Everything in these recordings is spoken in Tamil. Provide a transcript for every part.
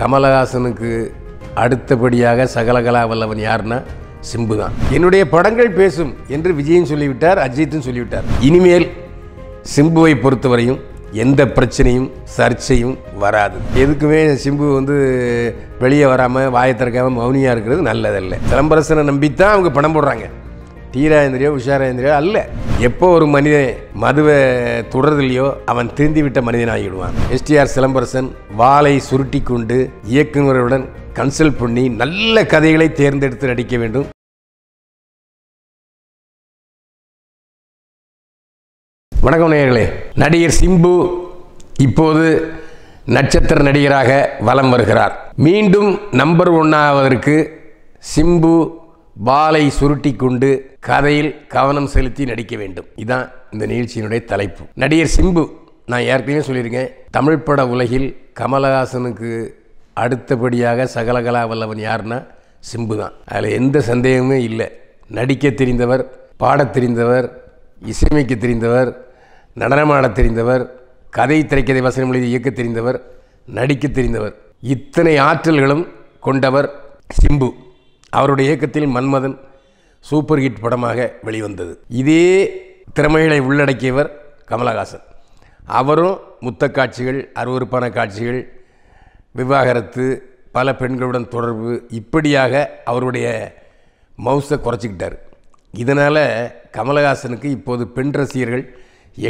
கமலஹாசனுக்கு அடுத்தபடியாக சகலகலா வல்லவன் யாருன்னா சிம்பு தான் என்னுடைய படங்கள் பேசும் என்று விஜயும் சொல்லிவிட்டார் அஜித்தும் சொல்லிவிட்டார் இனிமேல் சிம்புவை பொறுத்தவரையும் எந்த பிரச்சனையும் சர்ச்சையும் வராது எதுக்குமே சிம்பு வந்து வெளியே வராமல் வாயத்திறக்காமல் திறக்காமல் மௌனியாக இருக்கிறது நல்லதல்ல சிலம்பரசனை நம்பித்தான் அவங்க பணம் போடுறாங்க தீராயந்திரியோ உஷாராயந்திரியோ அல்ல எப்போ ஒரு மனிதன் மதுவை தொடர்திலையோ அவன் திருந்திவிட்ட மனிதன் ஆகிவிடுவான் எஸ்டிஆர் சிலம்பரசன் வாளை சுருட்டி கொண்டு இயக்குநருடன் கன்சல்ட் பண்ணி நல்ல கதைகளை தேர்ந்தெடுத்து நடிக்க வேண்டும் வணக்கம் நேயர்களே நடிகர் சிம்பு இப்போது நட்சத்திர நடிகராக வலம் வருகிறார் மீண்டும் நம்பர் ஒன்னாவதற்கு சிம்பு பாலை சுருட்டி கொண்டு கதையில் கவனம் செலுத்தி நடிக்க வேண்டும் இதுதான் இந்த நிகழ்ச்சியினுடைய தலைப்பு நடிகர் சிம்பு நான் ஏற்கனவே சொல்லியிருக்கேன் தமிழ் பட உலகில் கமலஹாசனுக்கு அடுத்தபடியாக சகலகலா வல்லவன் யாருன்னா சிம்பு தான் அதில் எந்த சந்தேகமே இல்லை நடிக்க தெரிந்தவர் பாடத் தெரிந்தவர் இசையமைக்க தெரிந்தவர் நடனமாட தெரிந்தவர் கதை திரைக்கதை வசனம் எழுதி இயக்க தெரிந்தவர் நடிக்க தெரிந்தவர் இத்தனை ஆற்றல்களும் கொண்டவர் சிம்பு அவருடைய இயக்கத்தில் மன்மதன் சூப்பர் ஹிட் படமாக வெளிவந்தது இதே திறமைகளை உள்ளடக்கியவர் கமலஹாசன் அவரும் முத்த காட்சிகள் அருவறுப்பான காட்சிகள் விவாகரத்து பல பெண்களுடன் தொடர்பு இப்படியாக அவருடைய மவுஸை குறைச்சிக்கிட்டார் இதனால் கமலஹாசனுக்கு இப்போது பெண் ரசிகர்கள்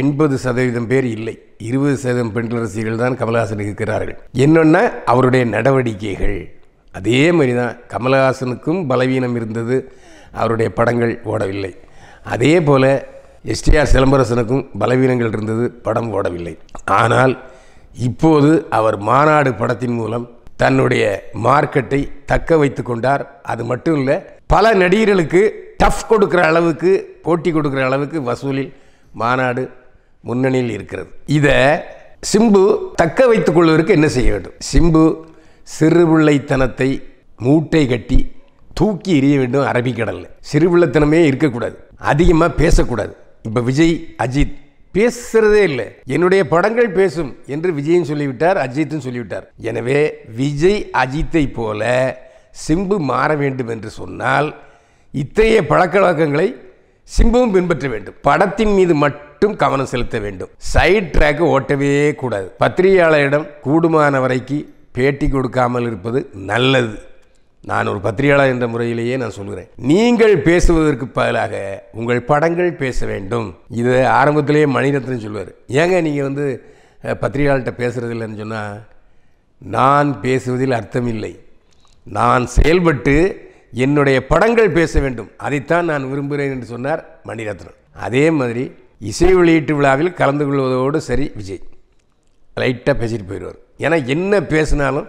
எண்பது சதவீதம் பேர் இல்லை இருபது சதவீதம் பெண் ரசிகர்கள் தான் கமலஹாசனுக்கு இருக்கிறார்கள் என்னென்னா அவருடைய நடவடிக்கைகள் அதே மாதிரி தான் கமலஹாசனுக்கும் பலவீனம் இருந்தது அவருடைய படங்கள் ஓடவில்லை அதே போல் எஸ்டிஆர் சிலம்பரசனுக்கும் பலவீனங்கள் இருந்தது படம் ஓடவில்லை ஆனால் இப்போது அவர் மாநாடு படத்தின் மூலம் தன்னுடைய மார்க்கெட்டை தக்க வைத்து கொண்டார் அது மட்டும் இல்லை பல நடிகர்களுக்கு டஃப் கொடுக்குற அளவுக்கு போட்டி கொடுக்குற அளவுக்கு வசூலில் மாநாடு முன்னணியில் இருக்கிறது இதை சிம்பு தக்க வைத்துக் கொள்வதற்கு என்ன செய்ய வேண்டும் சிம்பு சிறுபிள்ளைத்தனத்தை மூட்டை கட்டி தூக்கி எரிய வேண்டும் அரபிக்கடலில் சிறுபிள்ளைத்தனமே இருக்கக்கூடாது அதிகமாக பேசக்கூடாது இப்போ விஜய் அஜித் பேசுறதே இல்லை என்னுடைய படங்கள் பேசும் என்று விஜயும் சொல்லிவிட்டார் அஜித்தும் சொல்லிவிட்டார் எனவே விஜய் அஜித்தை போல சிம்பு மாற வேண்டும் என்று சொன்னால் இத்தகைய பழக்க வழக்கங்களை சிம்புவும் பின்பற்ற வேண்டும் படத்தின் மீது மட்டும் கவனம் செலுத்த வேண்டும் சைட் ட்ராக் ஓட்டவே கூடாது பத்திரிகையாளரிடம் கூடுமான வரைக்கும் பேட்டி கொடுக்காமல் இருப்பது நல்லது நான் ஒரு பத்திரிகையாளர் என்ற முறையிலேயே நான் சொல்கிறேன் நீங்கள் பேசுவதற்கு பதிலாக உங்கள் படங்கள் பேச வேண்டும் இது ஆரம்பத்திலேயே மணிரத்னம் சொல்லுவார் ஏங்க நீங்கள் வந்து பத்திரிகையாளர்கிட்ட பேசுகிறதில்லைன்னு சொன்னால் நான் பேசுவதில் அர்த்தமில்லை நான் செயல்பட்டு என்னுடைய படங்கள் பேச வேண்டும் அதைத்தான் நான் விரும்புகிறேன் என்று சொன்னார் மணிரத்னம் அதே மாதிரி இசை வெளியீட்டு விழாவில் கலந்து கொள்வதோடு சரி விஜய் லைட்டாக பேசிட்டு போயிடுவார் ஏன்னா என்ன பேசினாலும்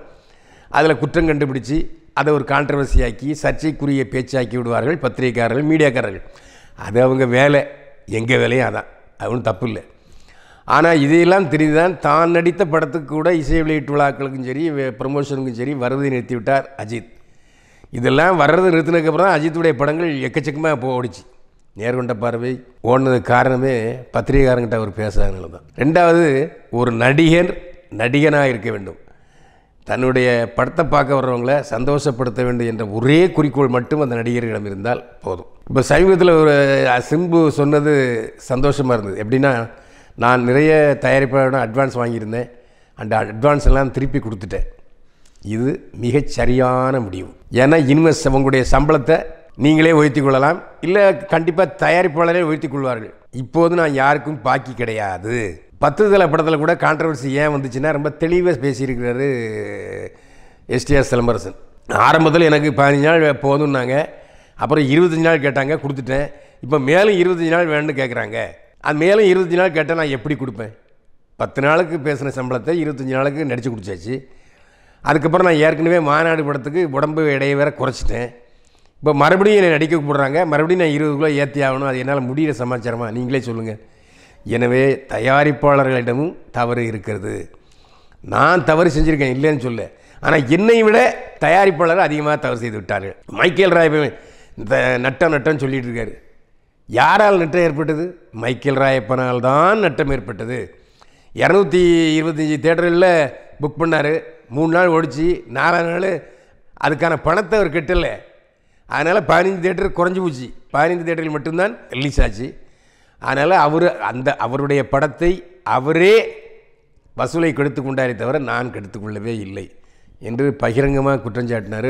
அதில் குற்றம் கண்டுபிடிச்சி அதை ஒரு கான்ட்ரவர்சியாக்கி ஆக்கி சர்ச்சைக்குரிய பேச்சாக்கி விடுவார்கள் பத்திரிகைக்காரர்கள் மீடியாக்காரர்கள் அது அவங்க வேலை எங்கள் வேலையும் அதான் ஒன்றும் தப்பு இல்லை ஆனால் இதையெல்லாம் தெரிந்துதான் தான் நடித்த படத்துக்கு கூட இசை வெளியீட்டு விழாக்களுக்கும் சரி ப்ரமோஷனுக்கும் சரி நிறுத்தி நிறுத்திவிட்டார் அஜித் இதெல்லாம் வர்றது நிறுத்தினதுக்கப்புறம் தான் அஜித்துடைய படங்கள் எக்கச்சக்கமாக போடுச்சு ஓடிச்சு நேர்கொண்ட பார்வை ஓடினதுக்கு காரணமே பத்திரிகைக்காரங்கிட்ட அவர் பேசுகிறதுனால தான் ரெண்டாவது ஒரு நடிகர் நடிகனாக இருக்க வேண்டும் தன்னுடைய படத்தை பார்க்க வர்றவங்கள சந்தோஷப்படுத்த வேண்டும் என்ற ஒரே குறிக்கோள் மட்டும் அந்த நடிகர்களிடம் இருந்தால் போதும் இப்போ சமீபத்தில் ஒரு சிம்பு சொன்னது சந்தோஷமாக இருந்தது எப்படின்னா நான் நிறைய தயாரிப்பாளரிடம் அட்வான்ஸ் வாங்கியிருந்தேன் அந்த அட்வான்ஸ் எல்லாம் திருப்பி கொடுத்துட்டேன் இது மிகச் சரியான முடிவு ஏன்னா இன்வெஸ்ட் அவங்களுடைய சம்பளத்தை நீங்களே உயர்த்தி கொள்ளலாம் இல்லை கண்டிப்பாக தயாரிப்பாளரே உயர்த்தி கொள்வார்கள் இப்போது நான் யாருக்கும் பாக்கி கிடையாது பத்து தலை படத்தில் கூட கான்ட்ரவர்சி ஏன் வந்துச்சுன்னா ரொம்ப தெளிவாக பேசியிருக்கிறாரு எஸ்டிஆர் சிலம்பரசன் ஆரம்பத்தில் எனக்கு பதினஞ்சு நாள் போதும்னாங்க அப்புறம் இருபத்தஞ்சு நாள் கேட்டாங்க கொடுத்துட்டேன் இப்போ மேலும் இருபத்தஞ்சு நாள் வேணும்னு கேட்குறாங்க அது மேலும் இருபத்தஞ்சு நாள் கேட்டால் நான் எப்படி கொடுப்பேன் பத்து நாளுக்கு பேசின சம்பளத்தை இருபத்தஞ்சி நாளுக்கு நடித்து கொடுத்தாச்சு அதுக்கப்புறம் நான் ஏற்கனவே மாநாடு படத்துக்கு உடம்பு இடையை வேற குறைச்சிட்டேன் இப்போ மறுபடியும் என்னை நடிக்க கூப்பிட்றாங்க மறுபடியும் நான் இருபது கிலோ ஏற்றி ஆகணும் அது என்னால் முடிகிற சமாச்சாரமாக நீங்களே சொல்லுங்கள் எனவே தயாரிப்பாளர்களிடமும் தவறு இருக்கிறது நான் தவறு செஞ்சுருக்கேன் இல்லைன்னு சொல்ல ஆனால் என்னை விட தயாரிப்பாளர் அதிகமாக தவறு செய்து விட்டார்கள் மைக்கேல் ராய் இந்த நட்டம் நட்டம் சொல்லிட்டு இருக்காரு யாரால் நட்டம் ஏற்பட்டது மைக்கேல் ராயப்பனால் தான் நட்டம் ஏற்பட்டது இரநூத்தி இருபத்தஞ்சி தேட்டரில் புக் பண்ணார் மூணு நாள் ஓடிச்சு நாலாம் நாள் அதுக்கான பணத்தை அவர் கட்டலை அதனால் பதினஞ்சு தேட்டர் குறைஞ்சி போச்சு பதினைஞ்சு தேட்டரில் மட்டும்தான் ரிலீஸ் ஆச்சு அதனால் அவர் அந்த அவருடைய படத்தை அவரே வசூலை கெடுத்து கொண்டாரே தவிர நான் கெடுத்துக்கொள்ளவே இல்லை என்று பகிரங்கமாக குற்றஞ்சாட்டினார்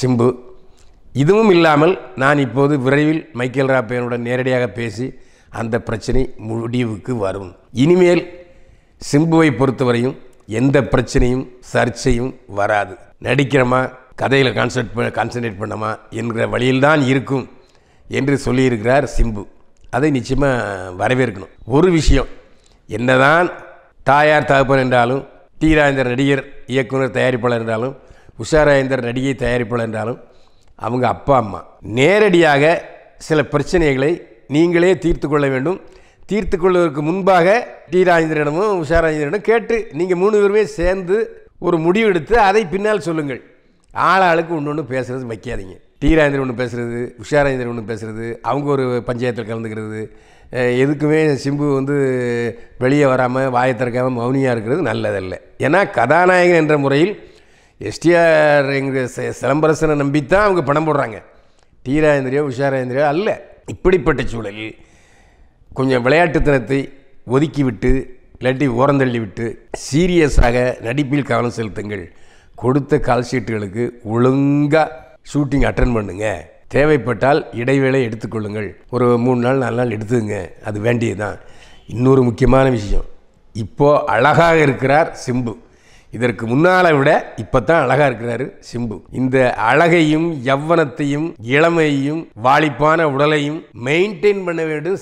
சிம்பு இதுவும் இல்லாமல் நான் இப்போது விரைவில் மைக்கேல் ராப்பையனுடன் நேரடியாக பேசி அந்த பிரச்சனை முடிவுக்கு வரும் இனிமேல் சிம்புவை பொறுத்தவரையும் எந்த பிரச்சனையும் சர்ச்சையும் வராது நடிக்கிறோமா கதையில் கான்சன்ட்ரேட் கான்சன்ட்ரேட் பண்ணமா என்கிற வழியில்தான் இருக்கும் என்று சொல்லியிருக்கிறார் சிம்பு அதை நிச்சயமாக வரவேற்கணும் ஒரு விஷயம் என்னதான் தாயார் தகப்பன் என்றாலும் டி ராஜேந்திர நடிகர் இயக்குனர் தயாரிப்பாளர் என்றாலும் உஷாராஜேந்தர் நடிகை தயாரிப்பாளர் என்றாலும் அவங்க அப்பா அம்மா நேரடியாக சில பிரச்சனைகளை நீங்களே தீர்த்து கொள்ள வேண்டும் தீர்த்து கொள்வதற்கு முன்பாக டி ராஜேந்திரனிடமும் உஷாராஜேந்திரனும் கேட்டு நீங்கள் மூணு பேருமே சேர்ந்து ஒரு முடிவெடுத்து அதை பின்னால் சொல்லுங்கள் ஆளாளுக்கு ஒன்று ஒன்று பேசுகிறது வைக்காதீங்க டி ராஜேந்திரன் ஒன்று பேசுகிறது உஷா ஒன்று பேசுகிறது அவங்க ஒரு பஞ்சாயத்தில் கலந்துக்கிறது எதுக்குமே சிம்பு வந்து வெளியே வராமல் வாயை திறக்காமல் மௌனியாக இருக்கிறது நல்லதல்ல ஏன்னா கதாநாயகன் என்ற முறையில் எஸ்டிஆர் என்கிற சிலம்பரசனை நம்பித்தான் அவங்க பணம் போடுறாங்க டி ராஜேந்திரியோ உஷா அல்ல இப்படிப்பட்ட சூழலில் கொஞ்சம் விளையாட்டுத்தனத்தை ஒதுக்கிவிட்டு இல்லாட்டி ஓரந்தள்ளி விட்டு சீரியஸாக நடிப்பில் கவனம் செலுத்துங்கள் கொடுத்த கால்ஷீட்டுகளுக்கு ஒழுங்காக ஷூட்டிங் அட்டன் பண்ணுங்கள் தேவைப்பட்டால் இடைவேளை எடுத்துக்கொள்ளுங்கள் ஒரு மூணு நாள் நாலு நாள் எடுத்துங்க அது வேண்டியதுதான் இன்னொரு முக்கியமான விஷயம் இப்போது அழகாக இருக்கிறார் சிம்பு இதற்கு முன்னால் விட இப்போ தான் அழகாக இருக்கிறாரு சிம்பு இந்த அழகையும் யவ்வனத்தையும் இளமையையும் வாலிப்பான உடலையும் மெயின்டைன் பண்ண வேண்டும்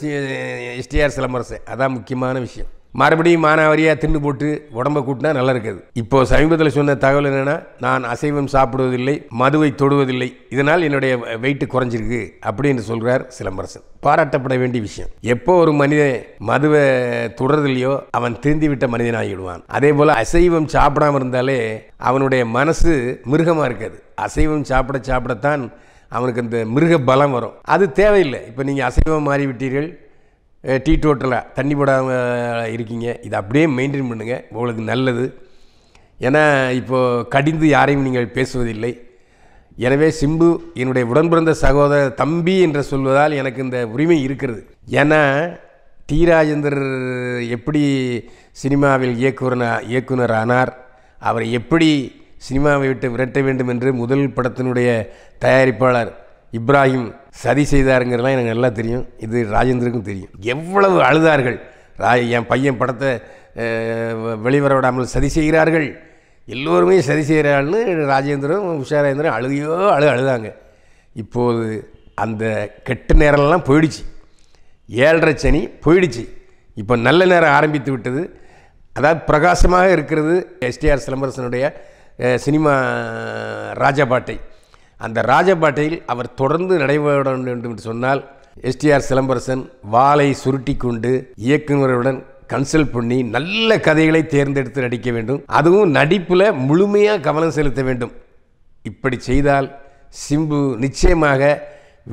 எஸ்டிஆர் சிலம்பரசு அதான் முக்கியமான விஷயம் மறுபடியும் மானாவரியாக தின்னு போட்டு உடம்பை கூட்டினா நல்லா இருக்காது இப்போ சமீபத்தில் சொன்ன தகவல் என்னென்னா நான் அசைவம் சாப்பிடுவதில்லை மதுவை தொடுவதில்லை இதனால் என்னுடைய வெயிட் குறைஞ்சிருக்கு அப்படின்னு சொல்கிறார் சிலம்பரசன் பாராட்டப்பட வேண்டிய விஷயம் எப்போ ஒரு மனிதன் மதுவை தொடர்தில்லையோ அவன் திருந்திவிட்ட மனிதனாகிடுவான் அதே போல் அசைவம் சாப்பிடாம இருந்தாலே அவனுடைய மனசு மிருகமாக இருக்காது அசைவம் சாப்பிட சாப்பிடத்தான் அவனுக்கு இந்த மிருக பலம் வரும் அது தேவையில்லை இப்போ நீங்கள் அசைவம் மாறிவிட்டீர்கள் டீ டோட்டலில் தண்ணி போடாமல் இருக்கீங்க இதை அப்படியே மெயின்டைன் பண்ணுங்கள் உங்களுக்கு நல்லது ஏன்னா இப்போது கடிந்து யாரையும் நீங்கள் பேசுவதில்லை எனவே சிம்பு என்னுடைய உடன்பிறந்த சகோதரர் தம்பி என்று சொல்வதால் எனக்கு இந்த உரிமை இருக்கிறது ஏன்னா டி ராஜேந்தர் எப்படி சினிமாவில் இயக்குனர் இயக்குனர் ஆனார் அவரை எப்படி சினிமாவை விட்டு விரட்ட வேண்டும் என்று முதல் படத்தினுடைய தயாரிப்பாளர் இப்ராஹிம் சதி செய்தாருங்கிறதுலாம் எனக்கு நல்லா தெரியும் இது ராஜேந்திரக்கும் தெரியும் எவ்வளவு அழுதார்கள் ரா என் பையன் படத்தை வெளிவர விடாமல் சதி செய்கிறார்கள் எல்லோருமே சரி செய்கிறாள்னு ராஜேந்திரன் உஷாரேந்திரன் அழுகையோ அழு அழுதாங்க இப்போது அந்த கெட்ட நேரம்லாம் போயிடுச்சு ஏழரை சனி போயிடுச்சு இப்போ நல்ல நேரம் ஆரம்பித்து விட்டது அதாவது பிரகாசமாக இருக்கிறது எஸ்டிஆர் சிலம்பரசனுடைய சினிமா ராஜபாட்டை அந்த ராஜபாட்டையில் அவர் தொடர்ந்து நடைபெற வேண்டும் என்று சொன்னால் எஸ்டிஆர் சிலம்பரசன் வாளை சுருட்டி கொண்டு இயக்குநருடன் கன்சல்ட் பண்ணி நல்ல கதைகளை தேர்ந்தெடுத்து நடிக்க வேண்டும் அதுவும் நடிப்பில் முழுமையாக கவனம் செலுத்த வேண்டும் இப்படி செய்தால் சிம்பு நிச்சயமாக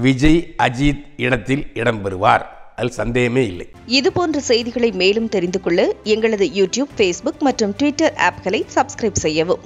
விஜய் அஜித் இடத்தில் இடம்பெறுவார் அதில் சந்தேகமே இல்லை இது போன்ற செய்திகளை மேலும் தெரிந்து கொள்ள எங்களது யூடியூப் ஃபேஸ்புக் மற்றும் ட்விட்டர் ஆப்களை சப்ஸ்கிரைப் செய்யவும்